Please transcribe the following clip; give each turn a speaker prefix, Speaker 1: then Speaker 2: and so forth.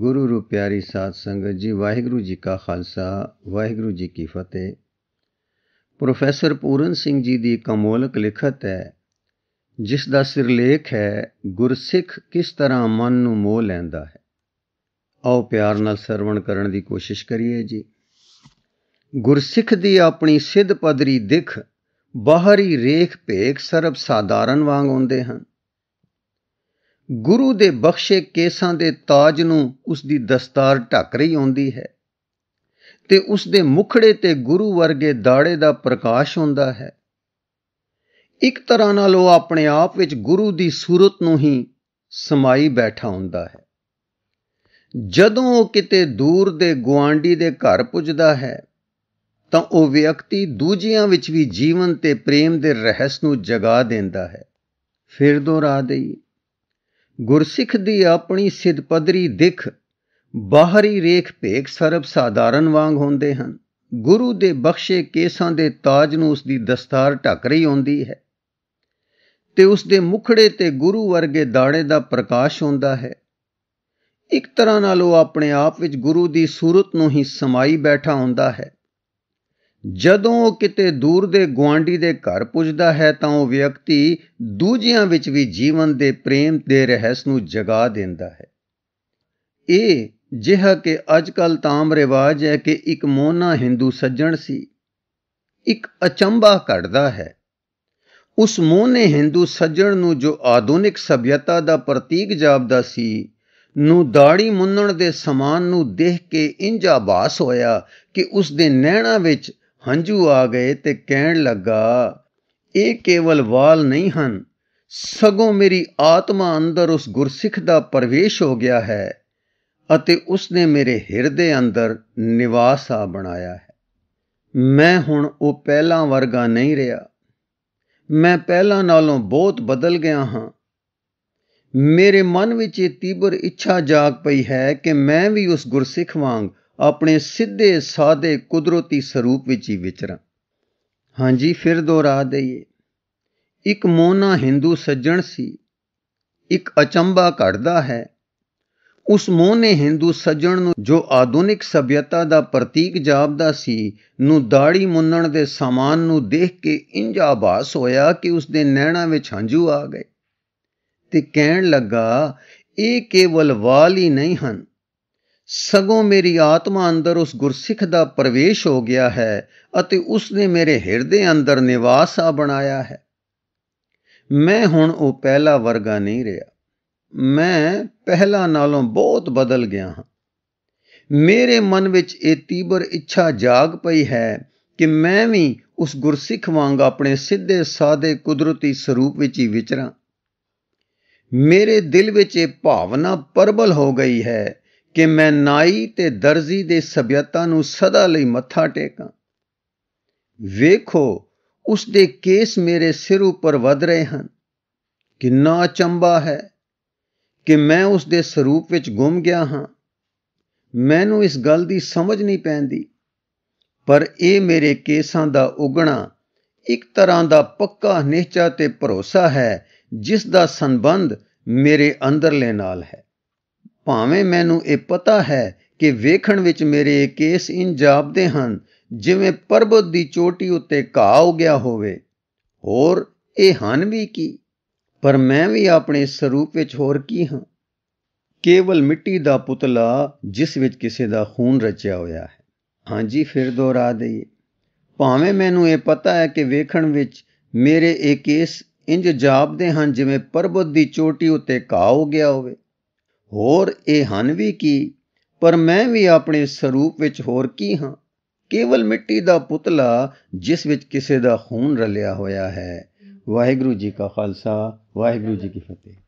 Speaker 1: ਗੁਰੂ ਰੂ ਪਿਆਰੀ ਸਾਧ ਸੰਗਤ ਜੀ ਵਾਹਿਗੁਰੂ ਜੀ ਕਾ ਖਾਲਸਾ ਵਾਹਿਗੁਰੂ ਜੀ ਕੀ ਫਤਿਹ ਪ੍ਰੋਫੈਸਰ ਪੂਰਨ ਸਿੰਘ ਜੀ ਦੀ ਕਮੋਲਕ ਲਿਖਤ ਹੈ ਜਿਸ ਦਾ ਸਿਰਲੇਖ ਹੈ ਗੁਰਸਿੱਖ ਕਿਸ ਤਰ੍ਹਾਂ ਮਨ ਨੂੰ ਮੋਹ ਲੈਂਦਾ ਹੈ ਆਓ ਪਿਆਰ ਨਾਲ ਸਰਵਣ ਕਰਨ ਦੀ ਕੋਸ਼ਿਸ਼ ਕਰੀਏ ਜੀ ਗੁਰਸਿੱਖ ਦੀ ਆਪਣੀ ਸਿੱਧ ਪਦਰੀ ਦਿਖ ਬਾਹਰੀ ਰੇਖ ਭੇਖ ਸਰਬ ਸਾਧਾਰਨ ਵਾਂਗ ਹੁੰਦੇ ਹਨ ਗੁਰੂ ਦੇ ਬਖਸ਼ੇ ਕੇਸਾਂ ਦੇ ਤਾਜ ਨੂੰ ਉਸ ਦੀ ਦਸਤਾਰ ਢੱਕ ਰਹੀ ਹੁੰਦੀ ਹੈ ਤੇ ਉਸ ਦੇ ਮੁਖੜੇ ਤੇ ਗੁਰੂ ਵਰਗੇ ਦਾੜੇ ਦਾ ਪ੍ਰਕਾਸ਼ ਹੁੰਦਾ ਹੈ ਇੱਕ ਤਰ੍ਹਾਂ ਨਾਲ ਉਹ ਆਪਣੇ ਆਪ ਵਿੱਚ ਗੁਰੂ ਦੀ ਸੂਰਤ ਨੂੰ ਹੀ ਸਮਾਈ ਬੈਠਾ ਹੁੰਦਾ ਹੈ ਜਦੋਂ ਉਹ ਕਿਤੇ ਦੂਰ ਦੇ ਗੁਆਂਢੀ ਦੇ ਘਰ ਪੁੱਜਦਾ ਹੈ ਤਾਂ ਉਹ ਵਿਅਕਤੀ ਦੂਜਿਆਂ ਵਿੱਚ ਵੀ ਜੀਵਨ ਤੇ ਪ੍ਰੇਮ ਦੇ ਰਹੱਸ ਨੂੰ ਜਗਾ ਦਿੰਦਾ ਹੈ ਫਿਰ ਦੁਹਰਾ ਦੇਈ ਗੁਰਸਿੱਖ ਦੀ ਆਪਣੀ ਸਿੱਧ ਪਦਰੀ ਦਿਖ ਬਾਹਰੀ ਰੇਖ ਭੇਖ ਸਰਬ ਸਾਧਾਰਨ ਵਾਂਗ ਹੁੰਦੇ ਹਨ ਗੁਰੂ ਦੇ ਬਖਸ਼ੇ ਕੇਸਾਂ ਦੇ ਤਾਜ ਨੂੰ ਉਸ ਦੀ ਦਸਤਾਰ ਢੱਕ ਰਹੀ ਹੁੰਦੀ ਹੈ ਤੇ ਉਸ ਦੇ ਮੁਖੜੇ ਤੇ ਗੁਰੂ ਵਰਗੇ ਦਾੜੇ ਦਾ ਪ੍ਰਕਾਸ਼ ਹੁੰਦਾ ਹੈ ਇੱਕ ਤਰ੍ਹਾਂ ਨਾਲ ਉਹ ਆਪਣੇ ਆਪ ਵਿੱਚ ਗੁਰੂ ਦੀ ਸੂਰਤ ਨੂੰ ਹੀ ਸਮਾਈ ਬੈਠਾ ਹੁੰਦਾ ਹੈ ਜਦੋਂ ਉਹ ਕਿਤੇ ਦੂਰ ਦੇ ਗਵਾਂਢੀ ਦੇ ਘਰ ਪੁੱਜਦਾ ਹੈ ਤਾਂ ਉਹ ਵਿਅਕਤੀ ਦੂਜਿਆਂ ਵਿੱਚ ਵੀ ਜੀਵਨ ਦੇ ਪ੍ਰੇਮ ਦੇ ਰਹੱਸ ਨੂੰ ਜਗਾ ਦਿੰਦਾ ਹੈ ਇਹ ਜਿਹਾ ਕਿ ਅੱਜਕੱਲ ਤਾਂ ਰਿਵਾਜ ਹੈ ਕਿ ਇੱਕ ਮੋਨਾ ਹਿੰਦੂ ਸੱਜਣ ਸੀ ਇੱਕ ਅਚੰਬਾ ਘੜਦਾ ਹੈ ਉਸ ਮੋਨੇ ਹਿੰਦੂ ਸੱਜਣ ਨੂੰ ਜੋ ਆਧੁਨਿਕ ਸਭਿਅਤਾ ਦਾ ਪ੍ਰਤੀਕ ਜਾਪਦਾ ਸੀ ਨੂੰ ਦਾੜੀ ਮੁੰਨਣ ਦੇ ਸਮਾਨ ਨੂੰ ਦੇਖ ਕੇ ਇੰਜ ਆਭਾਸ ਹੋਇਆ ਕਿ ਉਸ ਦੇ ਨੈਣਾਂ ਵਿੱਚ ਹੰਝੂ ਆ ਗਏ ਤੇ ਕਹਿਣ ਲੱਗਾ ਇਹ ਕੇਵਲ ਵਾਲ ਨਹੀਂ ਹਨ ਸਗੋਂ ਮੇਰੀ ਆਤਮਾ ਅੰਦਰ ਉਸ ਗੁਰਸਿੱਖ ਦਾ ਪਰਵੇਸ਼ ਹੋ ਗਿਆ ਹੈ ਅਤੇ ਉਸ ਨੇ ਮੇਰੇ ਹਿਰਦੇ ਅੰਦਰ ਨਿਵਾਸ ਆ ਬਣਾਇਆ ਹੈ ਮੈਂ ਹੁਣ ਉਹ ਪਹਿਲਾਂ ਵਰਗਾ ਨਹੀਂ ਰਿਹਾ ਮੈਂ ਪਹਿਲਾਂ ਨਾਲੋਂ ਬਹੁਤ ਬਦਲ ਗਿਆ ਹਾਂ ਮੇਰੇ ਮਨ ਵਿੱਚ ਇਹ ਤੀਬਰ ਇੱਛਾ ਜਾਗ ਪਈ ਹੈ ਕਿ ਮੈਂ ਵੀ ਉਸ ਗੁਰਸਿੱਖ ਵਾਂਗ ਆਪਣੇ ਸਿੱਧੇ ਸਾਦੇ ਕੁਦਰਤੀ ਸਰੂਪ ਵਿੱਚ ਹੀ ਵਿਚਰਾਂ ਹਾਂਜੀ ਫਿਰ ਦੁਹਰਾ ਦਈਏ ਇੱਕ ਮੋਨਾ ਹਿੰਦੂ ਸੱਜਣ ਸੀ ਇੱਕ ਅਚੰਬਾ ਘੜਦਾ ਹੈ ਉਸ ਮੋਨੇ ਹਿੰਦੂ ਸੱਜਣ ਨੂੰ ਜੋ ਆਧੁਨਿਕ ਸਭਿਅਤਾ ਦਾ ਪ੍ਰਤੀਕ ਜਾਪਦਾ ਸੀ ਨੂੰ ਦਾੜੀ ਮੁੰਨਣ ਦੇ ਸਮਾਨ ਨੂੰ ਦੇਖ ਕੇ ਇੰਜ ਆਭਾਸ ਹੋਇਆ ਕਿ ਉਸ ਦੇ ਨੈਣਾਂ ਵਿੱਚ ਹੰਝੂ ਆ ਗਏ ਤੇ ਕਹਿਣ ਲੱਗਾ ਇਹ ਕੇਵਲ ਵਾਲ ਹੀ ਨਹੀਂ ਹਨ ਸਗੋਂ ਮੇਰੀ ਆਤਮਾ ਅੰਦਰ ਉਸ ਗੁਰਸਿੱਖ ਦਾ ਪ੍ਰਵੇਸ਼ ਹੋ ਗਿਆ ਹੈ ਅਤੇ ਉਸ ਨੇ ਮੇਰੇ ਹਿਰਦੇ ਅੰਦਰ ਨਿਵਾਸ ਆ ਬਣਾਇਆ ਹੈ ਮੈਂ ਹੁਣ ਉਹ ਪਹਿਲਾ ਵਰਗਾ ਨਹੀਂ ਰਿਹਾ ਮੈਂ ਪਹਿਲਾ ਨਾਲੋਂ ਬਹੁਤ ਬਦਲ ਗਿਆ ਹਾਂ ਮੇਰੇ ਮਨ ਵਿੱਚ ਇਹ ਤੀਬਰ ਇੱਛਾ ਜਾਗ ਪਈ ਹੈ ਕਿ ਮੈਂ ਵੀ ਉਸ ਗੁਰਸਿੱਖ ਵਾਂਗ ਆਪਣੇ ਸਿੱਧੇ ਸਾਦੇ ਕੁਦਰਤੀ ਸਰੂਪ ਵਿੱਚ ਹੀ ਵਿਚਰਾਂ ਮੇਰੇ ਦਿਲ ਵਿੱਚ ਇਹ ਭਾਵਨਾ ਪਰਬਲ ਹੋ ਗਈ ਹੈ ਕਿ ਮੈਂ ਨਾਈ ਤੇ ਦਰਜ਼ੀ ਦੇ ਸਭਿਅਤਾ ਨੂੰ ਸਦਾ ਲਈ ਮੱਥਾ ਟੇਕਾਂ ਵੇਖੋ ਉਸ ਦੇ ਕੇਸ ਮੇਰੇ ਸਿਰ ਉੱਪਰ ਵਧ ਰਹੇ ਹਨ ਕਿੰਨਾ ਅਚੰਬਾ ਹੈ ਕਿ ਮੈਂ ਉਸ ਦੇ ਸਰੂਪ ਵਿੱਚ ਗੁੰਮ ਗਿਆ ਹਾਂ ਮੈਨੂੰ ਇਸ ਗੱਲ ਦੀ ਸਮਝ ਨਹੀਂ ਪੈਂਦੀ ਪਰ ਇਹ ਮੇਰੇ ਕੇਸਾਂ ਦਾ ਉਗਣਾ ਇੱਕ ਤਰ੍ਹਾਂ ਦਾ ਪੱਕਾ ਨਿਸ਼ਚਾ ਤੇ ਭਰੋਸਾ ਹੈ ਜਿਸ ਦਾ ਸੰਬੰਧ ਮੇਰੇ ਅੰਦਰਲੇ ਨਾਲ ਹੈ ਭਾਵੇਂ ਮੈਨੂੰ ਇਹ ਪਤਾ ਹੈ ਕਿ ਵੇਖਣ ਵਿੱਚ ਮੇਰੇ ਕੇਸ ਇੰਜ ਜਾਪਦੇ ਹਨ ਜਿਵੇਂ ਪਰਬਤ ਦੀ ਚੋਟੀ ਉੱਤੇ ਘਾਹ ਹੋ ਗਿਆ ਹੋਵੇ ਹੋਰ ਇਹ ਹਨ ਵੀ ਕੀ ਪਰ ਮੈਂ ਵੀ ਆਪਣੇ ਸਰੂਪ ਵਿੱਚ ਹੋਰ ਕੀ ਹਾਂ ਕੇਵਲ ਮਿੱਟੀ ਦਾ ਪੁਤਲਾ ਜਿਸ ਵਿੱਚ ਕਿਸੇ ਦਾ ਖੂਨ ਰਚਿਆ ਹੋਇਆ ਹੈ ਹਾਂਜੀ ਫਿਰ ਦੁਹਰਾ ਦਈਏ ਭਾਵੇਂ ਮੈਨੂੰ ਇਹ ਪਤਾ ਹੈ ਕਿ ਵੇਖਣ ਵਿੱਚ ਮੇਰੇ ਇਹ ਕੇਸ ਇੰਜ ਜਾਪਦੇ ਹਨ ਜਿਵੇਂ ਪਰਬਤ ਦੀ ਚੋਟੀ ਉੱਤੇ ਘਾਹ ਹੋ ਗਿਆ ਹੋਵੇ ਹੋਰ ਇਹ ਹਨ ਵੀ ਕੀ ਪਰ ਮੈਂ ਵੀ ਆਪਣੇ ਸਰੂਪ ਵਿੱਚ ਹੋਰ ਕੀ ਹਾਂ ਕੇਵਲ ਮਿੱਟੀ ਦਾ ਪੁਤਲਾ ਜਿਸ ਵਿੱਚ ਕਿਸੇ ਦਾ ਖੂਨ ਰਲਿਆ ਹੋਇਆ ਹੈ ਵਾਹਿਗੁਰੂ ਜੀ ਕਾ ਖਾਲਸਾ ਵਾਹਿਗੁਰੂ ਜੀ ਕੀ ਫਤਿਹ